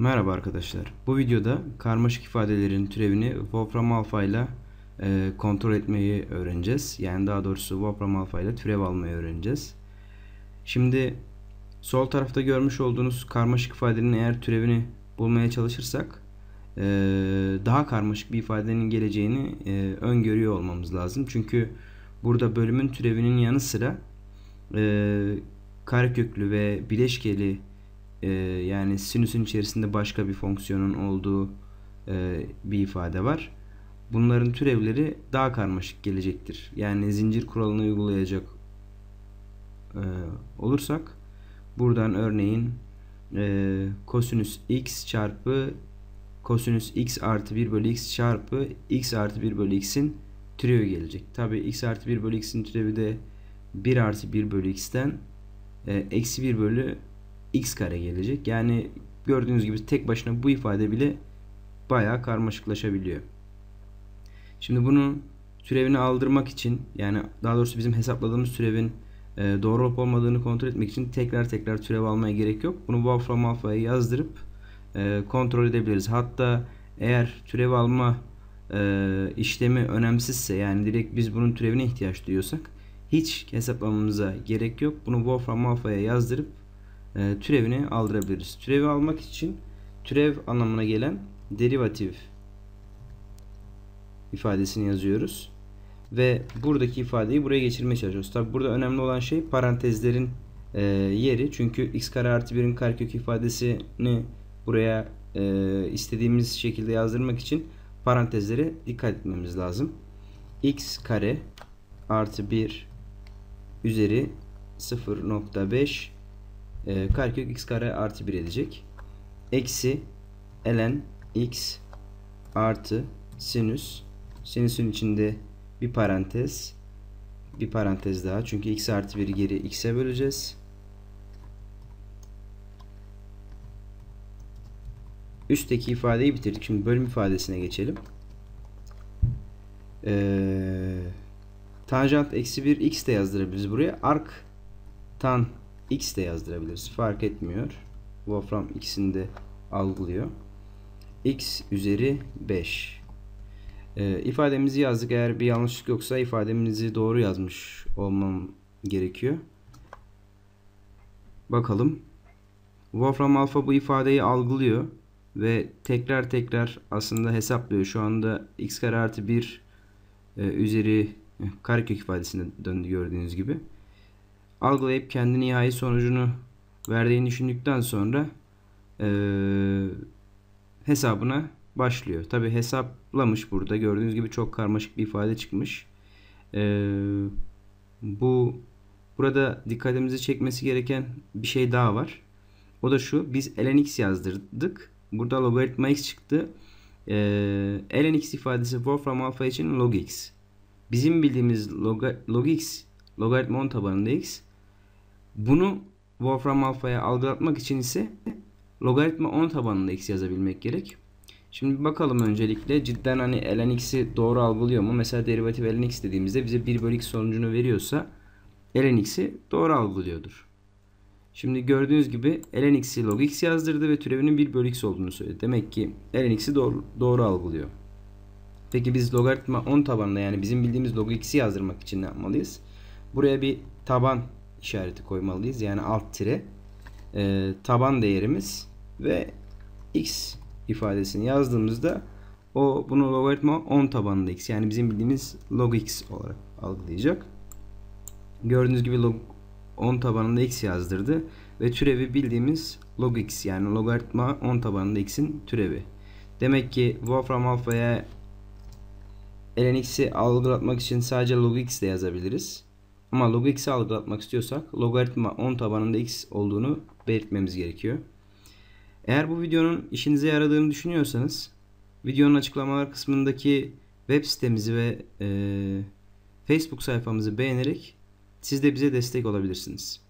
Merhaba arkadaşlar. Bu videoda karmaşık ifadelerin türevini Wolfram Alpha ile e, kontrol etmeyi öğreneceğiz. Yani daha doğrusu Wolfram Alpha ile türev almayı öğreneceğiz. Şimdi sol tarafta görmüş olduğunuz karmaşık ifadenin eğer türevini bulmaya çalışırsak e, daha karmaşık bir ifadenin geleceğini e, öngörüyor olmamız lazım. Çünkü burada bölümün türevinin yanı sıra kareköklü ve bileşkeli e, yani sinüsün içerisinde başka bir fonksiyonun olduğu e, bir ifade var. Bunların türevleri daha karmaşık gelecektir. Yani zincir kuralını uygulayacak e, olursak buradan örneğin e, kosinüs x çarpı kosinüs x artı 1 bölü x çarpı x artı 1 bölü x'in türevi gelecek. Tabii x artı 1 bölü x'in türevi de 1 artı 1 bölü x'ten e, eksi 1 bölü x kare gelecek. Yani gördüğünüz gibi tek başına bu ifade bile bayağı karmaşıklaşabiliyor. Şimdi bunu türevini aldırmak için yani daha doğrusu bizim hesapladığımız türevin e, doğru olup olmadığını kontrol etmek için tekrar tekrar türev almaya gerek yok. Bunu Wolfram Alpha'ya yazdırıp e, kontrol edebiliriz. Hatta eğer türev alma e, işlemi önemsizse yani direkt biz bunun türevine ihtiyaç duyuyorsak hiç hesaplamamıza gerek yok. Bunu Wolfram Alpha'ya yazdırıp e, türevini aldırabiliriz. Türevi almak için türev anlamına gelen derivatif ifadesini yazıyoruz. Ve buradaki ifadeyi buraya geçirmeye çalışıyoruz. Tabi burada önemli olan şey parantezlerin e, yeri. Çünkü x kare artı 1'in karekök ifadesini buraya e, istediğimiz şekilde yazdırmak için parantezlere dikkat etmemiz lazım. x kare artı 1 üzeri 0.5 e, ee, karekök x kare artı 1 edecek. Eksi ln x artı sinüs. Sinüsün içinde bir parantez. Bir parantez daha. Çünkü x artı 1'i geri x'e böleceğiz. Üstteki ifadeyi bitirdik. Şimdi bölüm ifadesine geçelim. Ee, tanjant eksi 1 x de yazdırabiliriz buraya. Ark tan X de yazdırabiliriz. Fark etmiyor. Wolfram ikisini de algılıyor. X üzeri 5. E, ee, ifademizi yazdık. Eğer bir yanlışlık yoksa ifademizi doğru yazmış olmam gerekiyor. Bakalım. Wolfram Alpha bu ifadeyi algılıyor ve tekrar tekrar aslında hesaplıyor. Şu anda x kare artı 1 e, üzeri e, karekök ifadesine döndü gördüğünüz gibi algılayıp kendi nihai sonucunu verdiğini düşündükten sonra e, hesabına başlıyor. Tabi hesaplamış burada. Gördüğünüz gibi çok karmaşık bir ifade çıkmış. E, bu Burada dikkatimizi çekmesi gereken bir şey daha var. O da şu. Biz lnx yazdırdık. Burada logaritma e, x çıktı. Ee, lnx ifadesi Wolfram alfa için log x. Bizim bildiğimiz log, log x logaritma 10 tabanında x. Bunu Wolfram Alpha'ya algılatmak için ise logaritma 10 tabanında x yazabilmek gerek. Şimdi bakalım öncelikle cidden hani ln x'i doğru algılıyor mu? Mesela derivatif ln x dediğimizde bize 1 bölü x sonucunu veriyorsa ln x'i doğru algılıyordur. Şimdi gördüğünüz gibi ln x'i log x yazdırdı ve türevinin 1 bölü x olduğunu söyledi. Demek ki ln x'i doğru, doğru algılıyor. Peki biz logaritma 10 tabanında yani bizim bildiğimiz log x'i yazdırmak için ne yapmalıyız? Buraya bir taban işareti koymalıyız. Yani alt tire e, taban değerimiz ve x ifadesini yazdığımızda o bunu logaritma 10 tabanında x yani bizim bildiğimiz log x olarak algılayacak. Gördüğünüz gibi log 10 tabanında x yazdırdı ve türevi bildiğimiz log x yani logaritma 10 tabanında x'in türevi. Demek ki Wolfram Alpha'ya ln x'i algılatmak için sadece log x de yazabiliriz. Ama log x'i algılatmak istiyorsak logaritma 10 tabanında x olduğunu belirtmemiz gerekiyor. Eğer bu videonun işinize yaradığını düşünüyorsanız videonun açıklamalar kısmındaki web sitemizi ve e, Facebook sayfamızı beğenerek siz de bize destek olabilirsiniz.